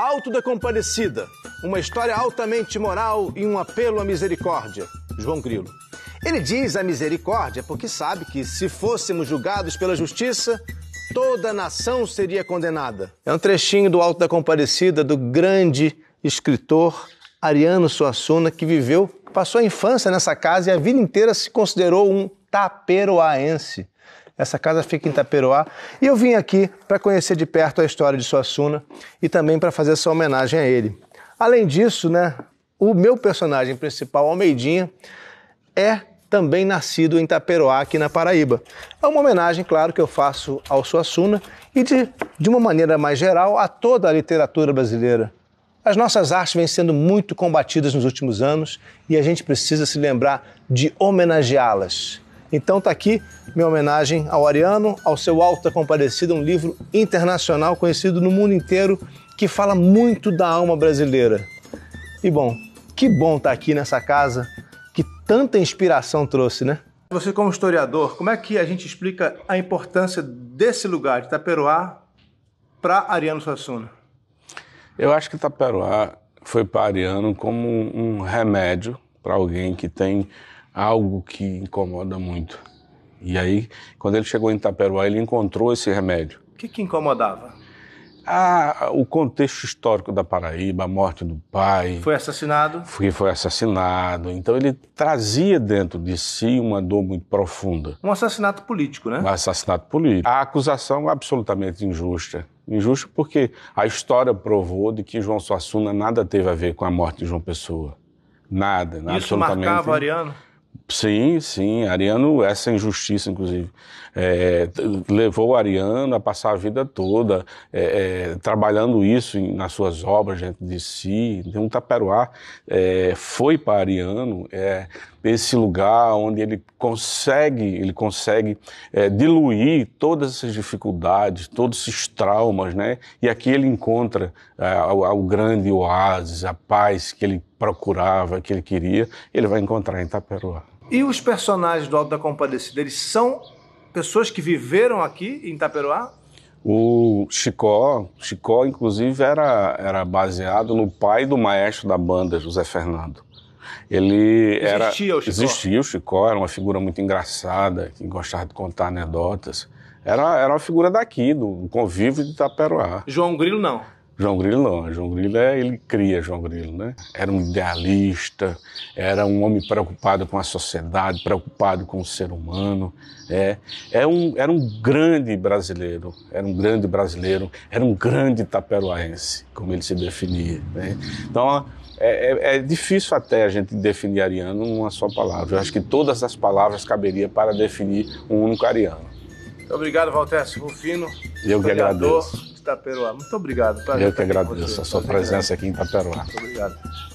Alto da Compadecida, uma história altamente moral e um apelo à misericórdia. João Grilo. Ele diz a misericórdia porque sabe que, se fôssemos julgados pela justiça, toda a nação seria condenada. É um trechinho do Alto da Compadecida do grande escritor Ariano Suassuna, que viveu, passou a infância nessa casa e a vida inteira se considerou um taperoaense. Essa casa fica em Itaperoá e eu vim aqui para conhecer de perto a história de Suassuna e também para fazer essa homenagem a ele. Além disso, né, o meu personagem principal, Almeidinha, é também nascido em Itaperoá, aqui na Paraíba. É uma homenagem, claro, que eu faço ao Suassuna e, de, de uma maneira mais geral, a toda a literatura brasileira. As nossas artes vêm sendo muito combatidas nos últimos anos e a gente precisa se lembrar de homenageá-las. Então tá aqui minha homenagem ao Ariano, ao seu Alta Comparecida, um livro internacional conhecido no mundo inteiro que fala muito da alma brasileira. E bom, que bom estar tá aqui nessa casa que tanta inspiração trouxe, né? Você como historiador, como é que a gente explica a importância desse lugar, de Taperoá, para Ariano Suassuna? Eu acho que Taperoá foi para Ariano como um remédio para alguém que tem algo que incomoda muito. E aí, quando ele chegou em Itaperuá, ele encontrou esse remédio. O que, que incomodava? Ah, o contexto histórico da Paraíba, a morte do pai. Foi assassinado? Foi, foi assassinado. Então ele trazia dentro de si uma dor muito profunda. Um assassinato político, né? Um assassinato político. A acusação absolutamente injusta. Injusta porque a história provou de que João Suassuna nada teve a ver com a morte de João Pessoa. Nada, Isso absolutamente. Isso marcava Ariano? Sim, sim. Ariano, essa injustiça, inclusive, é, levou Ariano a passar a vida toda é, é, trabalhando isso em, nas suas obras dentro de si. Então, Taperoá é, foi para Ariano é, esse lugar onde ele consegue, ele consegue é, diluir todas essas dificuldades, todos esses traumas, né? E aqui ele encontra é, o, grande oásis, a paz que ele procurava, que ele queria, ele vai encontrar em Itaperuá. E os personagens do Alto da Compadecida, eles são pessoas que viveram aqui em Itaperuá? O Chicó, Chicó inclusive era, era baseado no pai do maestro da banda, José Fernando. Ele existia era. Existia o Chicó. Existia o Chicó, era uma figura muito engraçada, que gostava de contar anedotas. Era, era uma figura daqui, do convívio de Itaperuá. João Grilo, não. João Grilo não, João Grilo é, ele cria João Grilo, né? Era um idealista, era um homem preocupado com a sociedade, preocupado com o ser humano, é, é um, era um grande brasileiro, era um grande brasileiro, era um grande taperoaense, como ele se definia, né? Então, é, é, é, difícil até a gente definir ariano numa só palavra. Eu acho que todas as palavras caberiam para definir um único ariano. Obrigado, Valtécio Rufino. Eu que agradeço. Itaperuá. Muito obrigado. Prazer Eu que agradeço a sua presença aqui em Itaperuá. Muito obrigado.